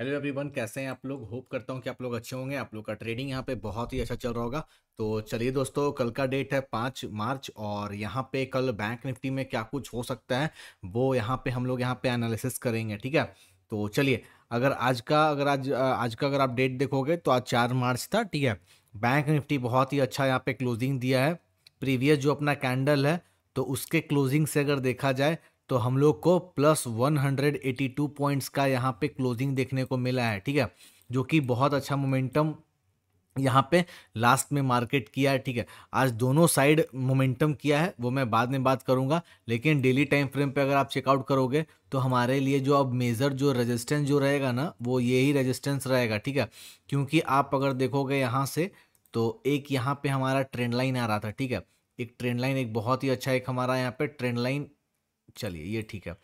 hello everyone कैसे हैं आप लोग होप करता हूं कि आप लोग अच्छे होंगे आप लोग का ट्रेडिंग यहाँ पे बहुत ही अच्छा चल रहा होगा तो चलिए दोस्तों कल का डेट है पाँच मार्च और यहाँ पे कल बैंक निफ्टी में क्या कुछ हो सकता है वो यहाँ पे हम लोग यहाँ पे एनालिसिस करेंगे ठीक है तो चलिए अगर आज का अगर आज आज का अगर आप डेट देखोगे तो आज चार मार्च था ठीक है बैंक निफ्टी बहुत ही अच्छा यहाँ पे क्लोजिंग दिया है प्रीवियस जो अपना कैंडल है तो उसके क्लोजिंग से अगर देखा जाए तो हम लोग को प्लस 182 पॉइंट्स का यहाँ पे क्लोजिंग देखने को मिला है ठीक है जो कि बहुत अच्छा मोमेंटम यहाँ पे लास्ट में मार्केट किया है ठीक है आज दोनों साइड मोमेंटम किया है वो मैं बाद में बात करूँगा लेकिन डेली टाइम फ्रेम पे अगर आप चेकआउट करोगे तो हमारे लिए जो अब मेज़र जो रेजिस्टेंस जो रहेगा ना वो ये ही रेजिस्टेंस रहेगा ठीक है क्योंकि आप अगर देखोगे यहाँ से तो एक यहाँ पर हमारा ट्रेंड लाइन आ रहा था ठीक है एक ट्रेंड लाइन एक बहुत ही अच्छा एक हमारा यहाँ पर ट्रेंड लाइन चलिए ये ठीक है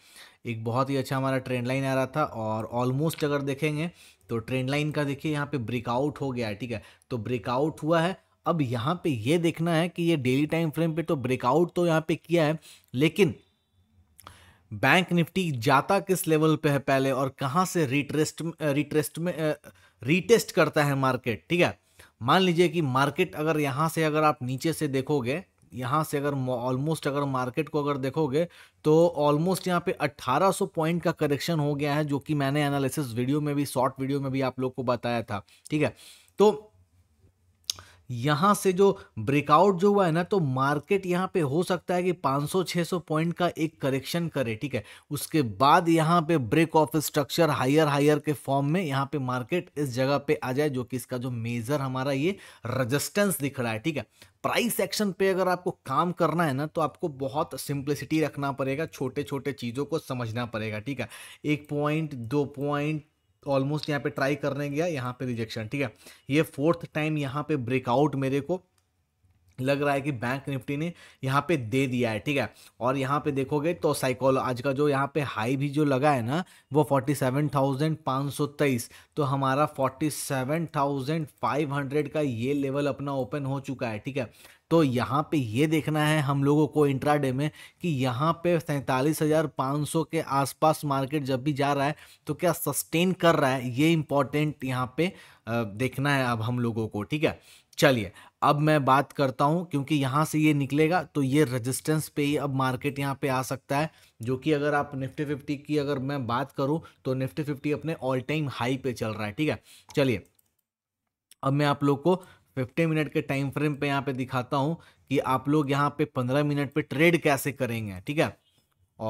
एक बहुत ही अच्छा हमारा ट्रेंड लाइन आ रहा था और ऑलमोस्ट अगर देखेंगे तो ट्रेंड लाइन का देखिए यहाँ पे ब्रेकआउट हो गया है ठीक है तो ब्रेकआउट हुआ है अब यहाँ पे ये देखना है कि ये डेली टाइम फ्रेम पे तो ब्रेकआउट तो यहाँ पे किया है लेकिन बैंक निफ्टी जाता किस लेवल पे है पहले और कहाँ से रिट्रेस्ट रिट्रेस्ट में रिटेस्ट करता है मार्केट ठीक है मान लीजिए कि मार्केट अगर यहाँ से अगर आप नीचे से देखोगे यहाँ से अगर ऑलमोस्ट अगर मार्केट को अगर देखोगे तो ऑलमोस्ट यहाँ पे 1800 पॉइंट का करेक्शन हो गया है जो कि मैंने एनालिसिस वीडियो में भी शॉर्ट वीडियो में भी आप लोग को बताया था ठीक है तो यहाँ से जो ब्रेकआउट जो हुआ है ना तो मार्केट यहाँ पे हो सकता है कि 500-600 पॉइंट का एक करेक्शन करे ठीक है उसके बाद यहाँ पे break of structure higher higher के फॉर्म में यहाँ पे मार्केट इस जगह पे आ जाए जो कि इसका जो मेजर हमारा ये रजिस्टेंस दिख रहा है ठीक है प्राइस एक्शन पे अगर आपको काम करना है ना तो आपको बहुत सिंप्लिसिटी रखना पड़ेगा छोटे छोटे चीज़ों को समझना पड़ेगा ठीक है एक पॉइंट दो पॉइंट ऑलमोस्ट यहाँ पे ट्राई करने गया यहाँ पे रिजेक्शन ठीक है ये फोर्थ टाइम यहाँ पे ब्रेकआउट मेरे को लग रहा है कि बैंक निफ्टी ने यहाँ पे दे दिया है ठीक है और यहाँ पे देखोगे तो साइकोलो आज का जो यहाँ पे हाई भी जो लगा है ना वो 47,523 तो हमारा 47,500 का ये लेवल अपना ओपन हो चुका है ठीक है तो यहाँ पे ये देखना है हम लोगों को इंट्राडे में कि यहाँ पे सैंतालीस हज़ार पाँच सौ के आसपास मार्केट जब भी जा रहा है तो क्या सस्टेन कर रहा है ये इम्पोर्टेंट यहाँ पे देखना है अब हम लोगों को ठीक है चलिए अब मैं बात करता हूँ क्योंकि यहाँ से ये निकलेगा तो ये रेजिस्टेंस पे ही अब मार्केट यहाँ पे आ सकता है जो कि अगर आप निफ्टी फिफ्टी की अगर मैं बात करूँ तो निफ्टी फिफ्टी अपने ऑल टाइम हाई पे चल रहा है ठीक है चलिए अब मैं आप लोग को 15 मिनट के टाइम फ्रेम पे यहाँ पे दिखाता हूँ कि आप लोग यहाँ पे 15 मिनट पे ट्रेड कैसे करेंगे ठीक है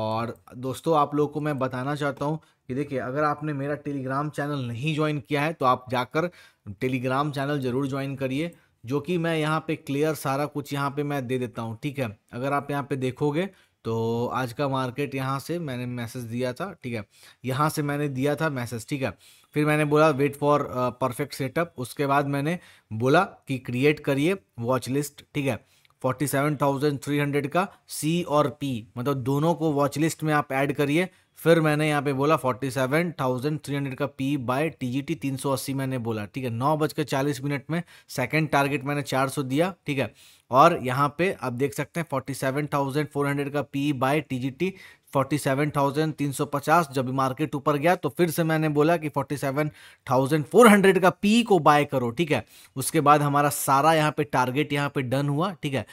और दोस्तों आप लोग को मैं बताना चाहता हूँ कि देखिए अगर आपने मेरा टेलीग्राम चैनल नहीं ज्वाइन किया है तो आप जाकर टेलीग्राम चैनल ज़रूर ज्वाइन करिए जो कि मैं यहाँ पे क्लियर सारा कुछ यहाँ पे मैं दे देता हूँ ठीक है अगर आप यहाँ पे देखोगे तो आज का मार्केट यहाँ से मैंने मैसेज दिया था ठीक है यहाँ से मैंने दिया था मैसेज ठीक है फिर मैंने बोला वेट फॉर परफेक्ट सेटअप उसके बाद मैंने बोला कि क्रिएट करिए वॉच लिस्ट ठीक है 47,300 का सी और पी मतलब दोनों को वॉच लिस्ट में आप ऐड करिए फिर मैंने यहाँ पे बोला forty seven thousand three hundred का P buy T G T तीन सौ अस्सी मैंने बोला ठीक है नौ बजकर चालीस मिनट में सेकेंड टारगेट मैंने चार सौ दिया ठीक है और यहाँ पे आप देख सकते हैं forty seven thousand four hundred का P buy T G T forty seven thousand तीन सौ पचास जब मार्केट ऊपर गया तो फिर से मैंने बोला कि forty seven thousand four hundred का पी को बाय करो ठीक है उसके बाद हमारा सारा यहाँ पे टारगेट यहाँ पे डन हुआ ठीक है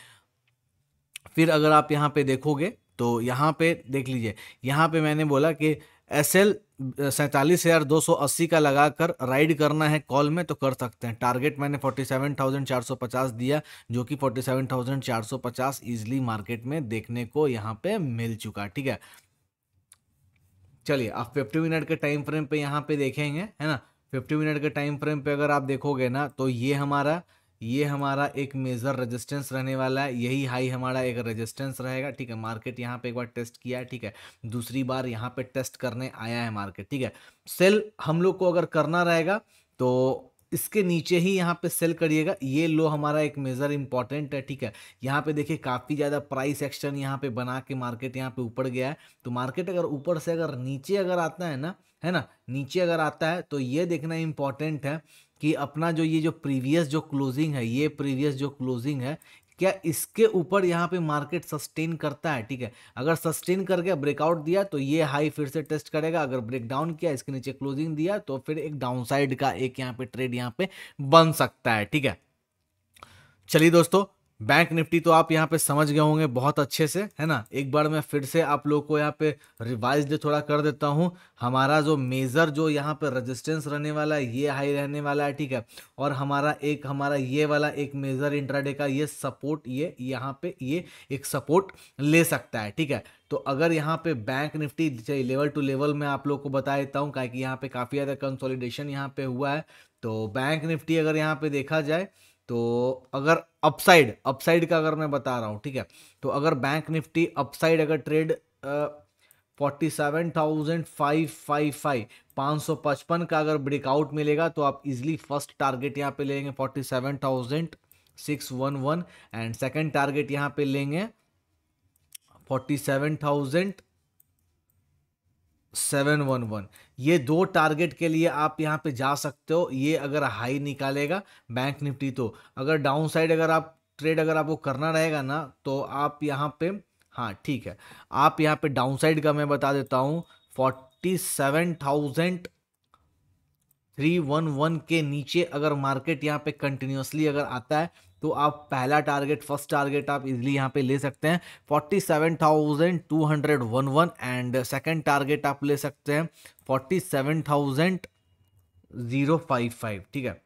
फिर अगर आप यहाँ पे देखोगे तो यहाँ पे देख लीजिए यहाँ पे मैंने बोला कि एस एल सैंतालीस हज़ार दो सौ अस्सी का लगाकर राइड करना है कॉल में तो कर सकते हैं टारगेट मैंने फोर्टी सेवन थाउजेंड चार सौ पचास दिया जो कि फोर्टी सेवन थाउजेंड चार सौ पचास ईजिली मार्केट में देखने को यहाँ पे मिल चुका ठीक है चलिए आप फिफ्टी मिनट के टाइम फ्रेम पे यहाँ पे देखेंगे है ना फिफ्टी मिनट के टाइम फ्रेम पे अगर आप देखोगे ना तो ये हमारा ये हमारा एक मेजर रेजिस्टेंस रहने वाला है यही हाई हमारा एक रेजिस्टेंस रहेगा ठीक है मार्केट यहाँ पे एक बार टेस्ट किया है ठीक है दूसरी बार यहाँ पे टेस्ट करने आया है मार्केट ठीक है सेल हम लोग को अगर करना रहेगा तो इसके नीचे ही यहाँ पे सेल करिएगा ये लो हमारा एक मेज़र इंपॉर्टेंट है ठीक है यहाँ पे देखिए काफ़ी ज़्यादा प्राइस एक्शन यहाँ पे बना के मार्केट यहाँ पे ऊपर गया है तो मार्केट अगर ऊपर से अगर नीचे अगर आता है ना है ना नीचे अगर आता है तो ये देखना इंपॉर्टेंट है कि अपना जो ये जो प्रीवियस जो क्लोजिंग है ये प्रीवियस जो क्लोजिंग है क्या इसके ऊपर यहाँ पे मार्केट सस्टेन करता है ठीक है अगर सस्टेन करके ब्रेकआउट दिया तो ये हाई फिर से टेस्ट करेगा अगर ब्रेकडाउन किया इसके नीचे क्लोजिंग दिया तो फिर एक डाउनसाइड का एक यहाँ पे ट्रेड यहाँ पे बन सकता है ठीक है चलिए दोस्तों बैंक निफ्टी तो आप यहाँ पे समझ गए होंगे बहुत अच्छे से है ना एक बार मैं फिर से आप लोग को यहाँ पे रिवाइज थोड़ा कर देता हूँ हमारा जो मेज़र जो यहाँ पे रेजिस्टेंस रहने वाला है ये हाई रहने वाला है ठीक है और हमारा एक हमारा ये वाला एक मेज़र इंट्राडे का ये सपोर्ट ये यहाँ पे ये एक सपोर्ट ले सकता है ठीक है तो अगर यहाँ पे बैंक निफ्टी चाहिए लेवल टू लेवल मैं आप लोग को बता देता हूँ क्या कि यहाँ पे काफ़ी ज़्यादा कंसोलिडेशन यहाँ पे हुआ है तो बैंक निफ्टी अगर यहाँ पे देखा जाए तो अगर अपसाइड अपसाइड का अगर मैं बता रहा हूँ ठीक है तो अगर बैंक निफ्टी अपसाइड अगर trade forty seven thousand five five five पाँच सौ पचपन का अगर ब्रेकआउट मिलेगा तो आप इजिली फर्स्ट टारगेट यहाँ पे लेंगे forty seven thousand six one one and second target यहाँ पे लेंगे forty seven thousand seven one one ये दो टारगेट के लिए आप यहाँ पे जा सकते हो ये अगर हाई निकालेगा बैंक निफ्टी तो अगर डाउन साइड अगर आप ट्रेड अगर आपको करना रहेगा ना तो आप यहाँ पे हाँ ठीक है आप यहाँ पे डाउन साइड का मैं बता देता हूँ forty seven thousand three one one के नीचे अगर मार्केट यहाँ पे कंटिन्यूसली अगर आता है तो आप पहला टारगेट फर्स्ट टारगेट आप इजिली यहाँ पे ले सकते हैं forty seven thousand two hundred one one and second target आप ले सकते हैं forty seven thousand zero five five ठीक है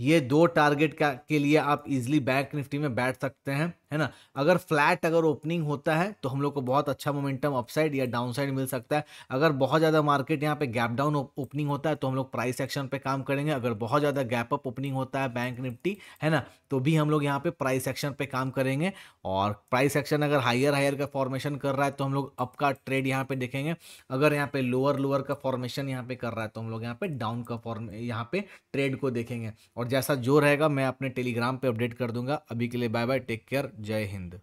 ये दो टारगेट का के लिए आप इजिली बैंक निफ्टी में बैठ सकते हैं है ना अगर फ्लैट अगर ओपनिंग होता है तो हम लोग को बहुत अच्छा मोमेंटम अपसाइड या डाउनसाइड मिल सकता है अगर बहुत ज़्यादा मार्केट यहाँ पे गैप डाउन ओपनिंग होता है तो हम लोग प्राइस एक्शन पे काम करेंगे अगर बहुत ज़्यादा गैप अप ओपनिंग होता है बैंक निफ्टी है ना तो भी हम लोग यहाँ पे प्राइस एक्शन पे काम करेंगे और प्राइस एक्शन अगर हायर हायर का फॉर्मेशन कर रहा है तो हम लोग अप का ट्रेड यहाँ पे देखेंगे अगर यहाँ पे लोअर लोअर का फॉर्मेशन यहाँ पे कर रहा है तो हम लोग यहाँ पे डाउन का फॉर्म यहाँ पे ट्रेड को देखेंगे और जैसा जो रहेगा मैं अपने टेलीग्राम पर अपडेट कर दूंगा अभी के लिए बाय बाय टेक केयर जय हिंद